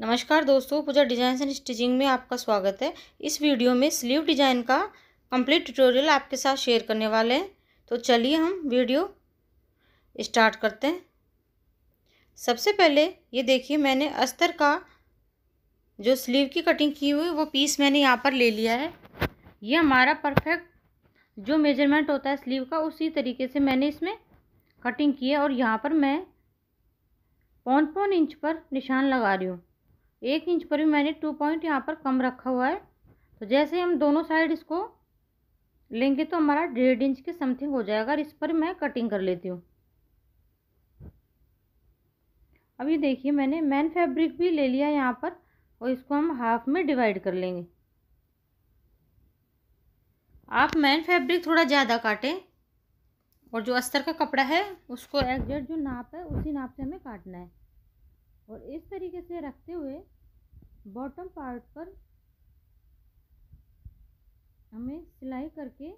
नमस्कार दोस्तों पूजा design and stitching में आपका स्वागत है इस वीडियो में स्लीव डिज़ाइन का कंप्लीट ट्यूटोरियल आपके साथ शेयर करने वाले हैं तो चलिए हम वीडियो स्टार्ट करते हैं सबसे पहले ये देखिए मैंने अस्तर का जो स्लीव की कटिंग की हुई वो पीस मैंने यहाँ पर ले लिया है ये हमारा परफेक्ट जो मेजरमेंट होता है स्लीव का उसी तरीके से मैंने इसमें कटिंग की है और यहाँ पर मैं पौन पौन इंच पर निशान लगा रही हूँ एक इंच पर भी मैंने टू पॉइंट यहाँ पर कम रखा हुआ है तो जैसे हम दोनों साइड इसको लेंगे तो हमारा डेढ़ इंच के समथिंग हो जाएगा और इस पर मैं कटिंग कर लेती हूँ अभी देखिए मैंने मैन फैब्रिक भी ले लिया यहाँ पर और इसको हम हाफ में डिवाइड कर लेंगे आप मैन फैब्रिक थोड़ा ज़्यादा काटें और जो अस्तर का कपड़ा है उसको एग्जैक्ट जो नाप है उसी नाप से हमें काटना है और इस तरीके से रखते हुए बॉटम पार्ट पर हमें सिलाई करके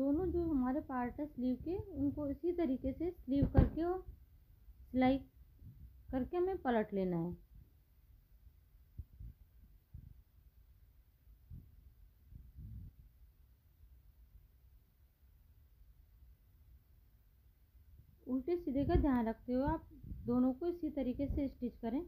दोनों जो हमारे पार्ट है स्लीव के उनको इसी तरीके से स्लीव करके और सिलाई करके हमें पलट लेना है उल्टे सीधे का ध्यान रखते हुए आप दोनों को इसी तरीके से स्टिच करें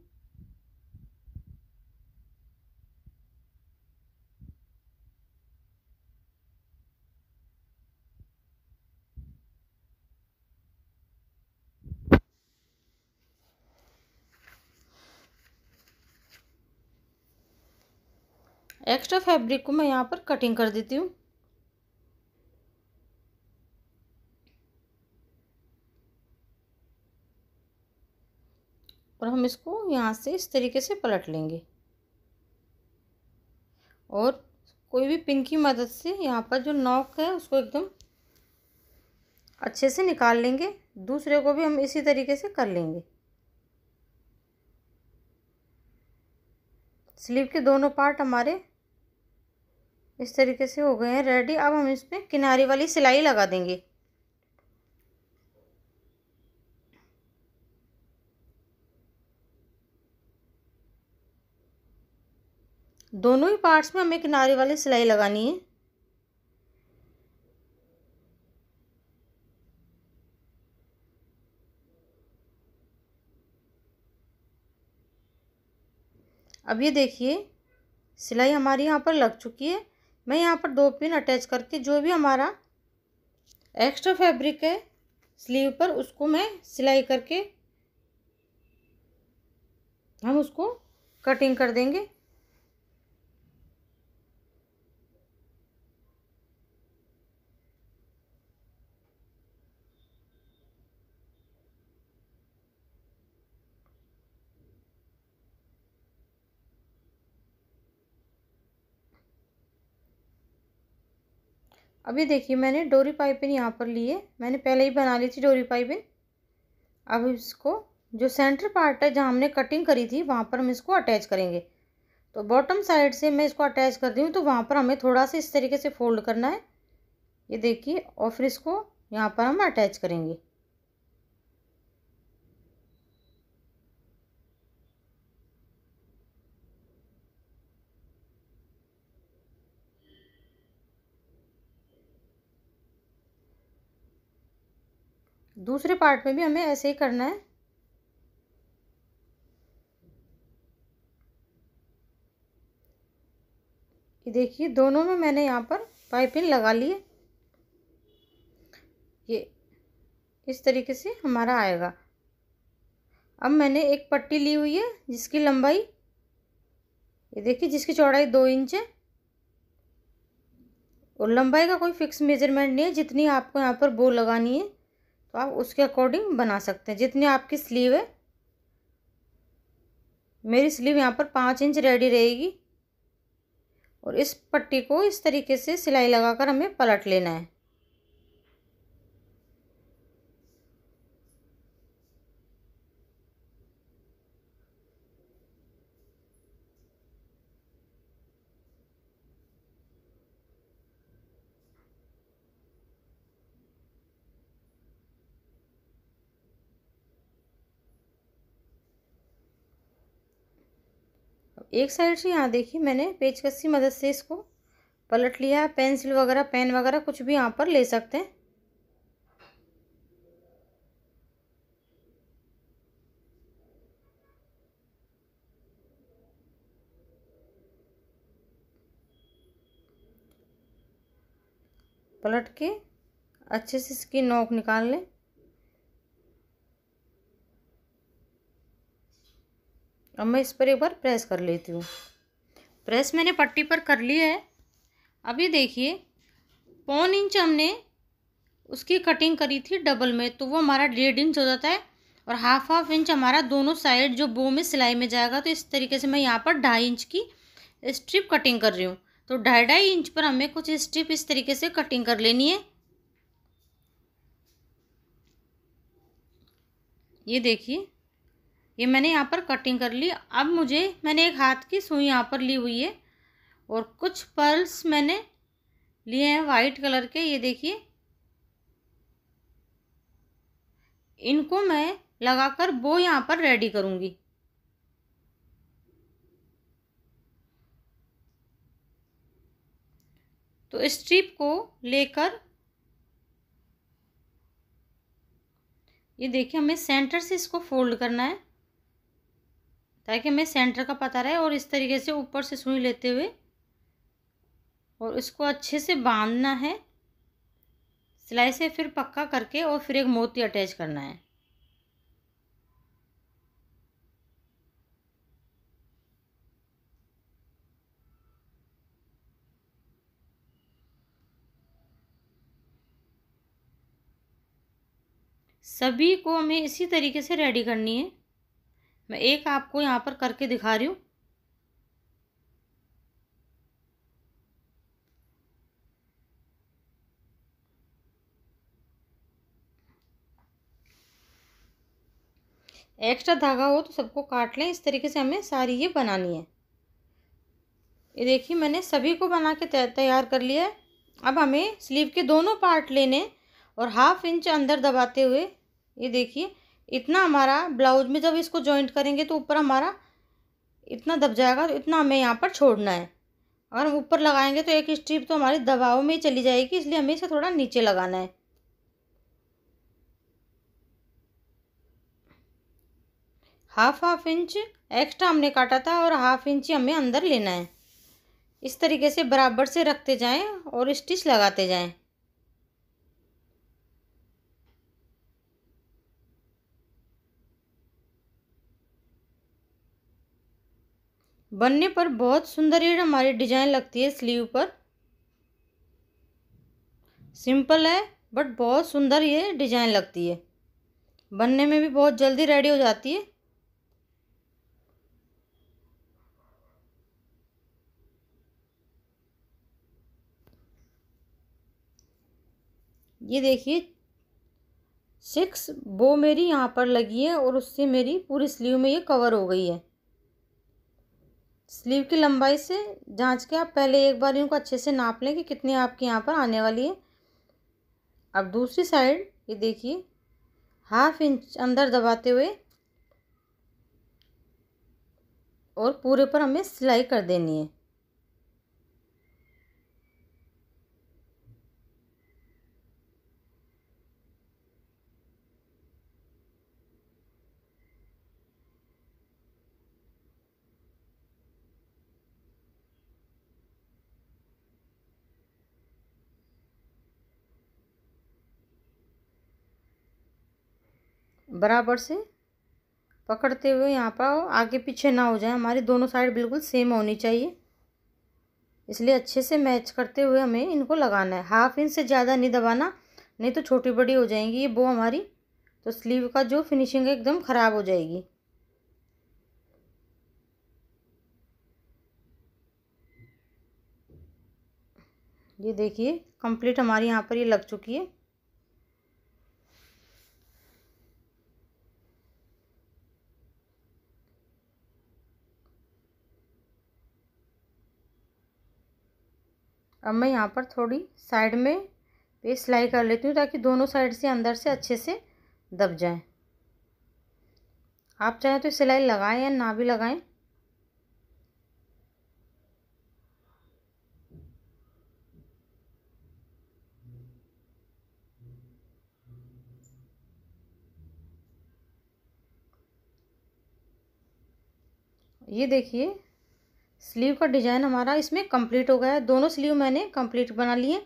एक्स्ट्रा फैब्रिक को मैं यहाँ पर कटिंग कर देती हूँ और हम इसको यहाँ से इस तरीके से पलट लेंगे और कोई भी पिन की मदद से यहाँ पर जो नॉक है उसको एकदम अच्छे से निकाल लेंगे दूसरे को भी हम इसी तरीके से कर लेंगे स्लीव के दोनों पार्ट हमारे इस तरीके से हो गए हैं रेडी अब हम इसमें किनारे वाली सिलाई लगा देंगे दोनों ही पार्ट्स में हमें किनारे वाली सिलाई लगानी है अब ये देखिए सिलाई हमारी यहाँ पर लग चुकी है मैं यहाँ पर दो पिन अटैच करके जो भी हमारा एक्स्ट्रा फैब्रिक है स्लीव पर उसको मैं सिलाई करके हम उसको कटिंग कर देंगे अभी देखिए मैंने डोरी पाइपिन यहाँ पर लिए मैंने पहले ही बना ली थी डोरी पाइपिन अब इसको जो सेंटर पार्ट है जहाँ हमने कटिंग करी थी वहाँ पर हम इसको अटैच करेंगे तो बॉटम साइड से मैं इसको अटैच कर दी हूँ तो वहाँ पर हमें थोड़ा सा इस तरीके से फोल्ड करना है ये देखिए और फिर इसको यहाँ पर हम अटैच करेंगे दूसरे पार्ट में भी हमें ऐसे ही करना है ये देखिए दोनों में मैंने यहाँ पर पाइपिंग लगा लिए ये इस तरीके से हमारा आएगा अब मैंने एक पट्टी ली हुई है जिसकी लंबाई ये देखिए जिसकी चौड़ाई दो इंच है और लंबाई का कोई फिक्स मेजरमेंट नहीं है जितनी आपको यहाँ पर बो लगानी है तो आप उसके अकॉर्डिंग बना सकते हैं जितनी आपकी स्लीव है मेरी स्लीव यहाँ पर पाँच इंच रेडी रहेगी और इस पट्टी को इस तरीके से सिलाई लगाकर हमें पलट लेना है एक साइड से यहाँ देखिए मैंने पेचकस की मदद से इसको पलट लिया पेंसिल वगैरह पेन वगैरह कुछ भी यहाँ पर ले सकते हैं पलट के अच्छे से इसकी नोक निकाल लें अब मैं इस पर एक बार प्रेस कर लेती हूँ प्रेस मैंने पट्टी पर कर ली है अभी देखिए पौन इंच हमने उसकी कटिंग करी थी डबल में तो वो हमारा डेढ़ इंच हो जाता है और हाफ हाफ इंच हमारा दोनों साइड जो बो में सिलाई में जाएगा तो इस तरीके से मैं यहाँ पर ढाई इंच की स्ट्रिप कटिंग कर रही हूँ तो ढाई ढाई इंच पर हमें कुछ स्ट्रिप इस तरीके से कटिंग कर लेनी है ये देखिए ये मैंने यहाँ पर कटिंग कर ली अब मुझे मैंने एक हाथ की सुई यहाँ पर ली हुई है और कुछ पर्ल्स मैंने लिए हैं वाइट कलर के ये देखिए इनको मैं लगाकर वो यहाँ पर रेडी करूँगी तो स्ट्रिप को लेकर ये देखिए हमें सेंटर से इसको फोल्ड करना है ताकि हमें सेंटर का पता रहे और इस तरीके से ऊपर से सुई लेते हुए और इसको अच्छे से बांधना है सिलाई से फिर पक्का करके और फिर एक मोती अटैच करना है सभी को हमें इसी तरीके से रेडी करनी है मैं एक आपको यहाँ पर करके दिखा रही हूँ एक्स्ट्रा धागा हो तो सबको काट लें इस तरीके से हमें सारी ये बनानी है ये देखिए मैंने सभी को बना के तैयार कर लिया है अब हमें स्लीव के दोनों पार्ट लेने और हाफ इंच अंदर दबाते हुए ये देखिए इतना हमारा ब्लाउज में जब इसको जॉइंट करेंगे तो ऊपर हमारा इतना दब जाएगा तो इतना हमें यहाँ पर छोड़ना है अगर हम ऊपर लगाएंगे तो एक स्ट्रिप तो हमारे दबाव में ही चली जाएगी इसलिए हमें इसे थोड़ा नीचे लगाना है हाफ हाफ इंच एक्स्ट्रा हमने काटा था और हाफ इंच ही हमें अंदर लेना है इस तरीके से बराबर से रखते जाएं और स्टिच लगाते जाएं बनने पर बहुत सुंदर ये हमारी डिजाइन लगती है स्लीव पर सिंपल है बट बहुत सुंदर ये डिजाइन लगती है बनने में भी बहुत जल्दी रेडी हो जाती है ये देखिए सिक्स बो मेरी यहाँ पर लगी है और उससे मेरी पूरी स्लीव में ये कवर हो गई है स्लीव की लंबाई से जांच के आप पहले एक बार इनको अच्छे से नाप लें कि कितनी आपके यहाँ पर आने वाली है अब दूसरी साइड ये देखिए हाफ इंच अंदर दबाते हुए और पूरे पर हमें सिलाई कर देनी है बराबर से पकड़ते हुए यहाँ पर आगे पीछे ना हो जाए हमारी दोनों साइड बिल्कुल सेम होनी चाहिए इसलिए अच्छे से मैच करते हुए हमें इनको लगाना है हाफ इंच से ज़्यादा नहीं दबाना नहीं तो छोटी बड़ी हो जाएंगी ये बो हमारी तो स्लीव का जो फिनिशिंग है एकदम ख़राब हो जाएगी ये देखिए कंप्लीट हमारी यहाँ पर ये लग चुकी है अब मैं यहाँ पर थोड़ी साइड में पे सिलाई कर लेती हूँ ताकि दोनों साइड से अंदर से अच्छे से दब जाए आप चाहें तो सिलाई लगाएं या ना भी लगाएं ये देखिए स्लीव का डिज़ाइन हमारा इसमें कंप्लीट हो गया है दोनों स्लीव मैंने कंप्लीट बना लिए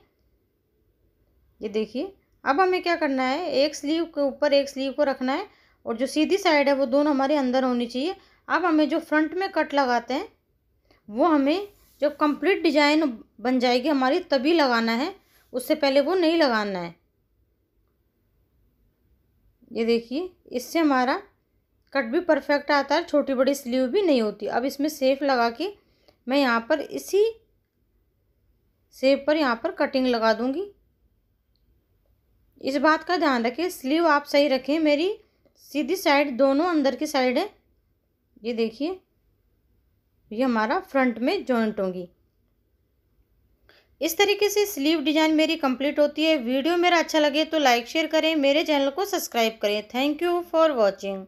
ये देखिए अब हमें क्या करना है एक स्लीव के ऊपर एक स्लीव को रखना है और जो सीधी साइड है वो दोनों हमारे अंदर होनी चाहिए अब हमें जो फ्रंट में कट लगाते हैं वो हमें जब कंप्लीट डिजाइन बन जाएगी हमारी तभी लगाना है उससे पहले वो नहीं लगाना है ये देखिए इससे हमारा कट भी परफेक्ट आता है छोटी बड़ी स्लीव भी नहीं होती अब इसमें सेफ लगा के मैं यहाँ पर इसी सेब पर यहाँ पर कटिंग लगा दूँगी इस बात का ध्यान रखें स्लीव आप सही रखें मेरी सीधी साइड दोनों अंदर की साइड है ये देखिए ये हमारा फ्रंट में जॉइंट होगी इस तरीके से स्लीव डिज़ाइन मेरी कंप्लीट होती है वीडियो मेरा अच्छा लगे तो लाइक शेयर करें मेरे चैनल को सब्सक्राइब करें थैंक यू फॉर वॉचिंग